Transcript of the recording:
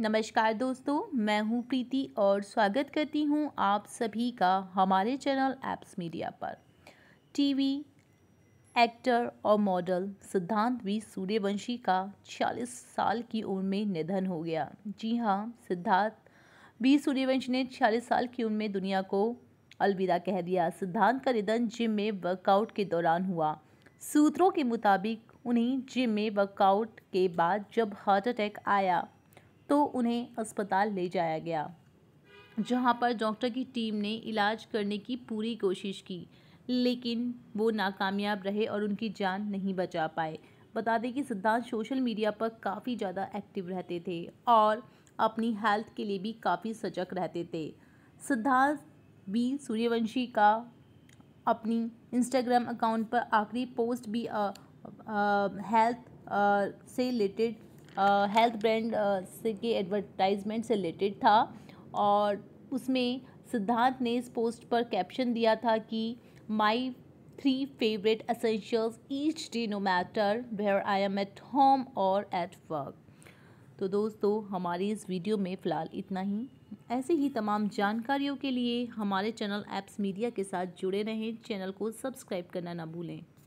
नमस्कार दोस्तों मैं हूं प्रीति और स्वागत करती हूं आप सभी का हमारे चैनल एप्स मीडिया पर टीवी एक्टर और मॉडल सिद्धांत वी सूर्यवंशी का 40 साल की उम्र में निधन हो गया जी हां सिद्धार्थ वी सूर्यवंशी ने 40 साल की उम्र में दुनिया को अलविदा कह दिया सिद्धांत का निधन जिम में वर्कआउट के दौरान हुआ सूत्रों के मुताबिक उन्हें जिम में वर्कआउट के बाद जब हार्ट अटैक आया तो उन्हें अस्पताल ले जाया गया जहां पर डॉक्टर की टीम ने इलाज करने की पूरी कोशिश की लेकिन वो नाकामयाब रहे और उनकी जान नहीं बचा पाए बता दें कि सिद्धांत सोशल मीडिया पर काफ़ी ज़्यादा एक्टिव रहते थे और अपनी हेल्थ के लिए भी काफ़ी सजग रहते थे सिद्धांत बी सूर्यवंशी का अपनी इंस्टाग्राम अकाउंट पर आखिरी पोस्ट भी हेल्थ से रिलेटेड हेल्थ ब्रांड से के एडवर्टाइजमेंट से रिलेटेड था और उसमें सिद्धार्थ ने इस पोस्ट पर कैप्शन दिया था कि my three favourite essentials each day no matter where I am at home और एट वर्क तो दोस्तों हमारी इस वीडियो में फ़िलहाल इतना ही ऐसे ही तमाम जानकारियों के लिए हमारे चैनल एप्स मीडिया के साथ जुड़े रहें चैनल को सब्सक्राइब करना ना भूलें